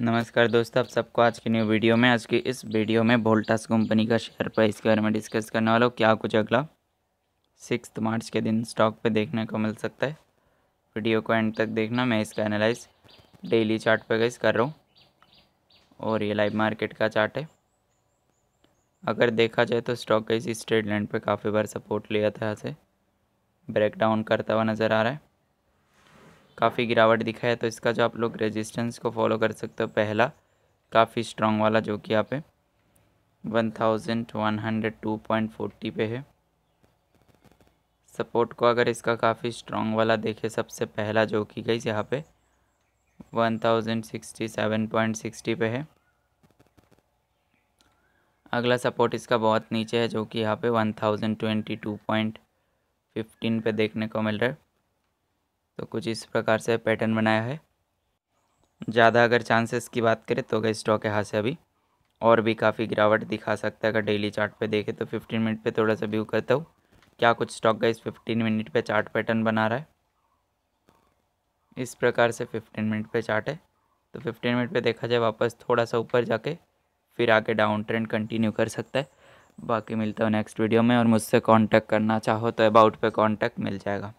नमस्कार दोस्तों आप सबको आज की न्यू वीडियो में आज की इस वीडियो में वोल्टास कंपनी का शेयर प्राइस के बारे में डिस्कस करने वाला हूँ क्या कुछ अगला सिक्स मार्च के दिन स्टॉक पे देखने को मिल सकता है वीडियो को एंड तक देखना मैं इसका एनालाइज डेली चार्ट पे गई कर रहा हूँ और ये लाइव मार्केट का चार्ट है अगर देखा जाए तो स्टॉक का इसी स्ट्रेट लाइन पर काफ़ी बार सपोर्ट लिया था यहाँ से डाउन करता हुआ नज़र आ रहा है काफ़ी गिरावट दिखा है तो इसका जो आप लोग रेजिस्टेंस को फॉलो कर सकते हो पहला काफ़ी स्ट्रॉन्ग वाला जो कि यहाँ पे 1102.40 पे है सपोर्ट को अगर इसका काफ़ी स्ट्रॉन्ग वाला देखे सबसे पहला जो कि गई यहाँ पे 1067.60 पे है अगला सपोर्ट इसका बहुत नीचे है जो कि यहाँ पे 1022.15 पे देखने को मिल रहा है तो कुछ इस प्रकार से पैटर्न बनाया है ज़्यादा अगर चांसेस की बात करें तो अगर स्टॉक यहाँ से अभी और भी काफ़ी गिरावट दिखा सकता है अगर डेली चार्ट पे देखें तो 15 मिनट पे थोड़ा सा व्यू करता हूँ क्या कुछ स्टॉक गाइस 15 मिनट पे चार्ट पैटर्न बना रहा है इस प्रकार से 15 मिनट पे चार्ट है तो 15 मिनट पे देखा जाए वापस थोड़ा सा ऊपर जाके फिर आके डाउन ट्रेंड कंटिन्यू कर सकता है बाकी मिलता हूँ नेक्स्ट वीडियो में और मुझसे कॉन्टैक्ट करना चाहो तो अबाउट पर कॉन्टैक्ट मिल जाएगा